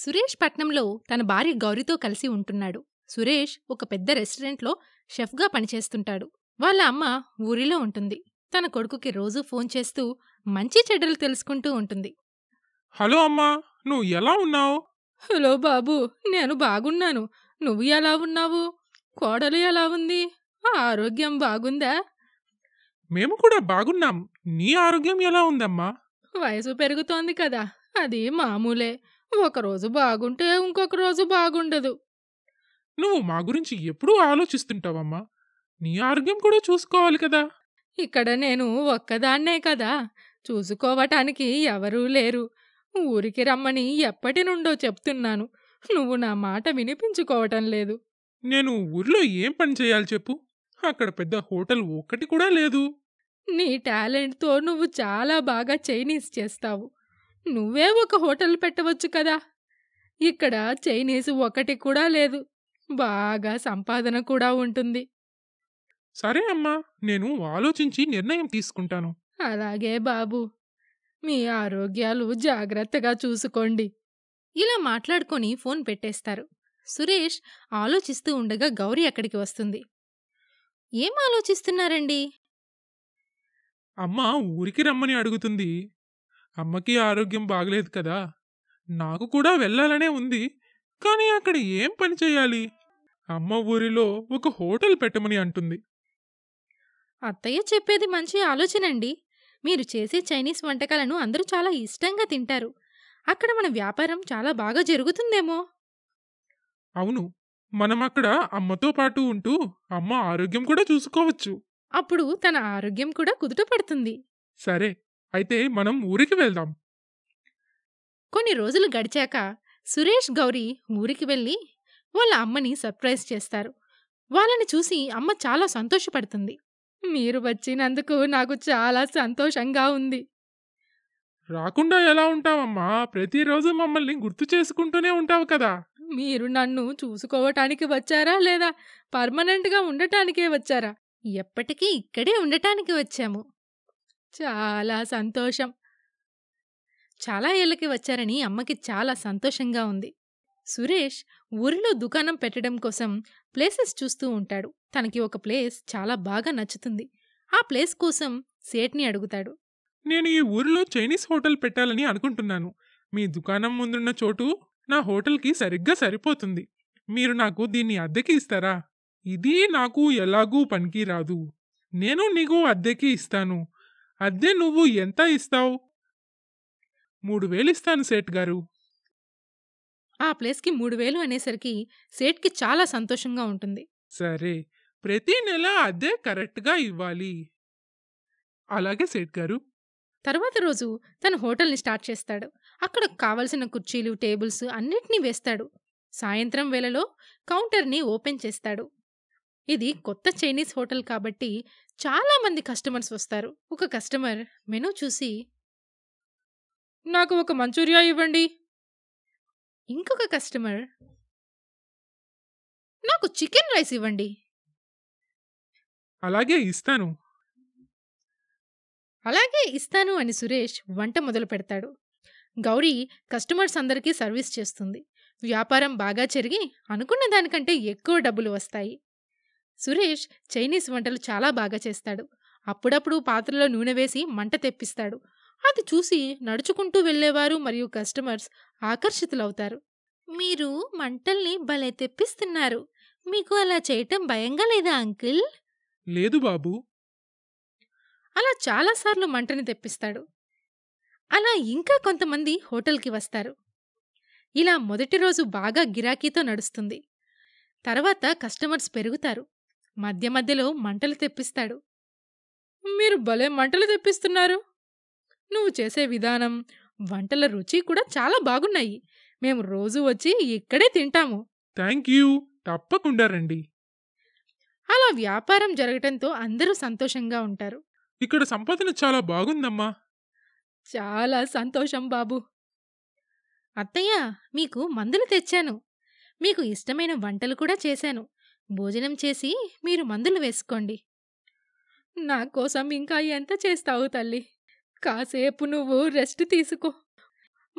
సురేష్ పట్నంలో తన భార్య గౌరితో కలిసి ఉంటున్నాడు సురేష్ ఒక పెద్ద రెస్టారెంట్లో షెఫ్గా పనిచేస్తుంటాడు వాళ్ళ అమ్మ ఊరిలో ఉంటుంది తన కొడుకుకి రోజూ ఫోన్ చేస్తూ మంచి చెడ్డలు తెలుసుకుంటూ ఉంటుంది హలో అమ్మా నువ్వు ఎలా ఉన్నావు హలో బాబు నేను బాగున్నాను నువ్వు ఎలా ఉన్నావు కోడలు ఎలా ఉంది ఆరోగ్యం బాగుందా మేము కూడా బాగున్నాం నీ ఆరోగ్యం ఎలా ఉందమ్మా వయసు పెరుగుతోంది కదా అది మామూలే ఒకరోజు బాగుంటే ఇంకొక రోజు బాగుండదు నువ్వు మా గురించి ఎప్పుడూ ఆలోచిస్తుంటావమ్మా నీ ఆరోగ్యం కూడా చూసుకోవాలి కదా ఇక్కడ నేను ఒక్కదాన్నే కదా చూసుకోవటానికి ఎవరూ లేరు ఊరికి రమ్మని ఎప్పటి నుండో చెప్తున్నాను నువ్వు నా మాట వినిపించుకోవటం లేదు నేను ఊర్లో ఏం పని చేయాలి చెప్పు అక్కడ పెద్ద హోటల్ ఒకటి కూడా లేదు నీ టాలెంట్తో నువ్వు చాలా బాగా చైనీస్ చేస్తావు నువ్వే ఒక హోటల్ పెట్టవచ్చు కదా ఇక్కడ చైనీస్ ఒకటి కూడా లేదు బాగా సంపాదన కూడా ఉంటుంది సరే అమ్మా నేను ఆలోచించి నిర్ణయం తీసుకుంటాను అలాగే బాబు మీ ఆరోగ్యాలు జాగ్రత్తగా చూసుకోండి ఇలా మాట్లాడుకొని ఫోన్ పెట్టేస్తారు సురేష్ ఆలోచిస్తూ ఉండగా గౌరీ అక్కడికి వస్తుంది ఏం ఆలోచిస్తున్నారండి అమ్మ ఊరికి రమ్మని అడుగుతుంది అమ్మకి ఆరోగ్యం బాగలేదు కదా నాకు కూడా వెళ్ళాలనే ఉంది కానీ అక్కడ ఏం పని చేయాలి అమ్మ ఊరిలో ఒక హోటల్ పెట్టమని అంటుంది అత్తయ్య చెప్పేది మంచి అండి మీరు చేసే చైనీస్ వంటకాలను అందరూ చాలా ఇష్టంగా తింటారు అక్కడ మన వ్యాపారం చాలా బాగా జరుగుతుందేమో అవును మనం అక్కడ అమ్మతో పాటు ఉంటూ అమ్మ ఆరోగ్యం కూడా చూసుకోవచ్చు అప్పుడు తన ఆరోగ్యం కూడా కుదుట పడుతుంది సరే అయితే మనం ఊరికి వెళ్దాం కొన్ని రోజులు గడిచాక సురేష్ గౌరీ ఊరికి వెళ్ళి వాళ్ళ అమ్మని సర్ప్రైజ్ చేస్తారు వాళ్ళని చూసి అమ్మ చాలా సంతోషపడుతుంది మీరు వచ్చినందుకు నాకు చాలా సంతోషంగా ఉంది రాకుండా ఎలా ఉంటావమ్మా ప్రతిరోజు మమ్మల్ని గుర్తు చేసుకుంటూనే ఉంటావు కదా మీరు నన్ను చూసుకోవటానికి వచ్చారా లేదా పర్మనెంట్గా ఉండటానికే వచ్చారా ఎప్పటికీ ఇక్కడే ఉండటానికి వచ్చాము చాలా సంతోషం చాలా ఏళ్ళకి వచ్చారని అమ్మకి చాలా సంతోషంగా ఉంది సురేష్ ఊరిలో దుకాణం పెట్టడం కోసం ప్లేసెస్ చూస్తూ ఉంటాడు తనకి ఒక ప్లేస్ చాలా బాగా నచ్చుతుంది ఆ ప్లేస్ కోసం సేట్ని అడుగుతాడు నేను ఈ ఊరిలో చైనీస్ హోటల్ పెట్టాలని అనుకుంటున్నాను మీ దుకాణం ముందున్న చోటు నా హోటల్కి సరిగ్గా సరిపోతుంది మీరు నాకు దీన్ని అద్దెకి ఇస్తారా ఇది నాకు ఎలాగూ పనికి రాదు నేను నీకు అద్దెకి ఇస్తాను అద్దె నువ్వు ఎంత ఇస్తావు మూడు వేలు ఇస్తాను సేట్ గారు ఆ ప్లేస్కి మూడు వేలు అనేసరికి సేట్కి చాలా సంతోషంగా ఉంటుంది సరే ప్రతి నెల అద్దె కరెక్ట్గా ఇవ్వాలి అలాగే సేట్ గారు తర్వాత రోజు తన హోటల్ని స్టార్ట్ చేస్తాడు అక్కడ కావలసిన కుర్చీలు టేబుల్స్ అన్నిటినీ వేస్తాడు సాయంత్రం వేళలో కౌంటర్ని ఓపెన్ చేస్తాడు ఇది కొత్త చైనీస్ హోటల్ కాబట్టి చాలామంది కస్టమర్స్ వస్తారు ఒక కస్టమర్ మెనూ చూసి నాకు ఒక మంచూరియా ఇవ్వండి ఇంకొక కస్టమర్ నాకు చికెన్ రైస్ ఇవ్వండి అలాగే ఇస్తాను అలాగే ఇస్తాను అని సురేష్ వంట మొదలు పెడతాడు గౌరీ కస్టమర్స్ అందరికీ సర్వీస్ చేస్తుంది వ్యాపారం బాగా జరిగి అనుకున్న దానికంటే ఎక్కువ డబ్బులు వస్తాయి సురేష్ చైనీస్ వంటలు చాలా బాగా చేస్తాడు అప్పుడప్పుడు పాత్రలో నూనె వేసి మంట తెప్పిస్తాడు అది చూసి నడుచుకుంటూ వెళ్ళేవారు మరియు కస్టమర్స్ ఆకర్షితులవుతారు మీరు మంటల్ని భలే తెప్పిస్తున్నారు మీకు అలా చేయటం భయంగా లేదా అంకిల్ లేదు బాబు అలా చాలాసార్లు మంటని తెప్పిస్తాడు అలా ఇంకా కొంతమంది హోటల్కి వస్తారు ఇలా మొదటి రోజు బాగా గిరాకీతో నడుస్తుంది తర్వాత కస్టమర్స్ పెరుగుతారు మధ్య మధ్యలో మంటలు తెప్పిస్తాడు మీరు భలే మంటలు తెప్పిస్తున్నారు నువ్వు చేసే విధానం వంటల రుచి కూడా చాలా బాగున్నాయి మేము రోజు వచ్చి ఇక్కడే తింటాము థ్యాంక్ యూ తప్పకుండా రండి అలా వ్యాపారం జరగటంతో అందరూ సంతోషంగా ఉంటారు ఇక్కడ సంపాదన చాలా బాగుందమ్మా చాలా సంతోషం బాబు అత్తయ్య మీకు మందులు తెచ్చాను మీకు ఇష్టమైన వంటలు కూడా చేశాను భోజనం చేసి మీరు మందులు వేసుకోండి నా కోసం ఇంకా ఎంత చేస్తావు తల్లి కాసేపు నువ్వు రెస్ట్ తీసుకో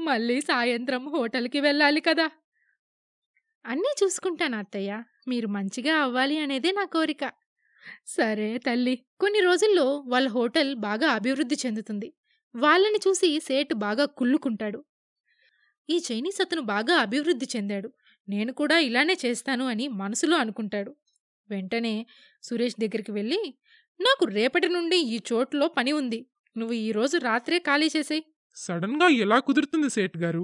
మళ్ళీ సాయంత్రం హోటల్కి వెళ్ళాలి కదా అన్నీ చూసుకుంటాను అత్తయ్య మీరు మంచిగా అవ్వాలి అనేదే నా కోరిక సరే తల్లి కొన్ని రోజుల్లో వాళ్ళ హోటల్ బాగా అభివృద్ధి చెందుతుంది వాళ్ళని చూసి సేటు బాగా కుళ్ళుకుంటాడు ఈ చైనీస్ అతను బాగా అభివృద్ధి చెందాడు నేను కూడా ఇలానే చేస్తాను అని మనసులో అనుకుంటాడు వెంటనే సురేష్ దగ్గరికి వెళ్ళి నాకు రేపటి నుండి ఈ చోట్లో పని ఉంది నువ్వు ఈరోజు రాత్రే ఖాళీ చేసేయి సడన్గా ఎలా కుదురుతుంది సేట్ గారు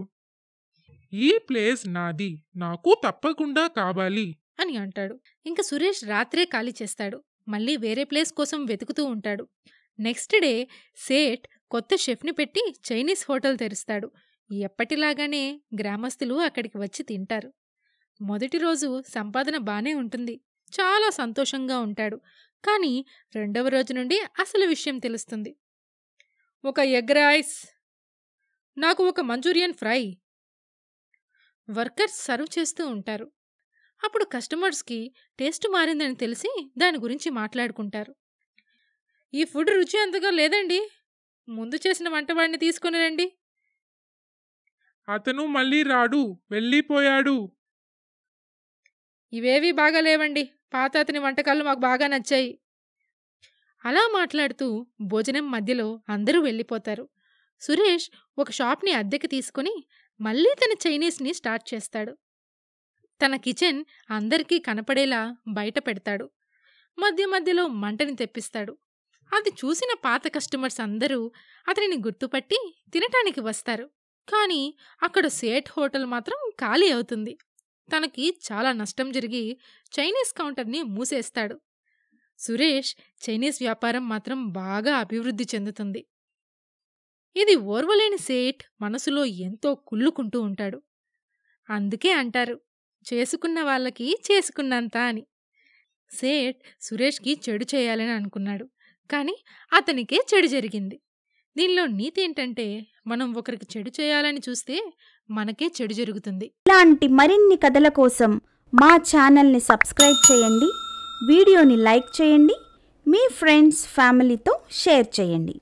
ఈ ప్లేస్ నాది నాకు తప్పకుండా కావాలి అని అంటాడు ఇంకా సురేష్ రాత్రే ఖాళీ చేస్తాడు మళ్ళీ వేరే ప్లేస్ కోసం వెతుకుతూ ఉంటాడు నెక్స్ట్ డే సేట్ కొత్త షెఫ్ని పెట్టి చైనీస్ హోటల్ తెరుస్తాడు ఎప్పటిలాగానే గ్రామస్తులు అక్కడికి వచ్చి తింటారు మొదటి రోజు సంపాదన బానే ఉంటుంది చాలా సంతోషంగా ఉంటాడు కానీ రెండవ రోజు నుండి అసలు విషయం తెలుస్తుంది ఒక ఎగ్ రైస్ నాకు ఒక మంచూరియన్ ఫ్రై వర్కర్స్ సర్వ్ చేస్తూ ఉంటారు అప్పుడు కస్టమర్స్కి టేస్ట్ మారిందని తెలిసి దాని గురించి మాట్లాడుకుంటారు ఈ ఫుడ్ రుచి అంతగా లేదండి ముందు చేసిన వంటవాడిని తీసుకుని రండి అతను మళ్ళీ రాడు వెళ్ళిపోయాడు ఇవేవీ బాగాలేవండి పాత అతని వంటకాలు మాకు బాగా నచ్చాయి అలా మాట్లాడుతూ భోజనం మధ్యలో అందరూ వెళ్ళిపోతారు సురేష్ ఒక షాప్ని అద్దెకి తీసుకుని మళ్ళీ తన చైనీస్ని స్టార్ట్ చేస్తాడు తన కిచెన్ అందరికీ కనపడేలా బయట పెడతాడు మధ్య మధ్యలో మంటని తెప్పిస్తాడు అది చూసిన పాత కస్టమర్స్ అందరూ అతనిని గుర్తుపట్టి తినటానికి వస్తారు కానీ అక్కడ సేట్ హోటల్ మాత్రం ఖాళీ అవుతుంది తనకి చాలా నష్టం జరిగి చైనీస్ కౌంటర్ని మూసేస్తాడు సురేష్ చైనీస్ వ్యాపారం మాత్రం బాగా అభివృద్ధి చెందుతుంది ఇది ఓర్వలేని సేట్ మనసులో ఎంతో కుళ్ళుకుంటూ ఉంటాడు అందుకే అంటారు చేసుకున్న వాళ్ళకి చేసుకున్నంత అని సేట్ సురేష్కి చెడు చేయాలని అనుకున్నాడు కానీ అతనికే చెడు జరిగింది దీనిలో నీతి ఏంటంటే మనం ఒకరికి చెడు చేయాలని చూస్తే మనకే చెడు జరుగుతుంది ఇలాంటి మరిన్ని కథల కోసం మా ఛానల్ని సబ్స్క్రైబ్ చేయండి వీడియోని లైక్ చేయండి మీ ఫ్రెండ్స్ ఫ్యామిలీతో షేర్ చేయండి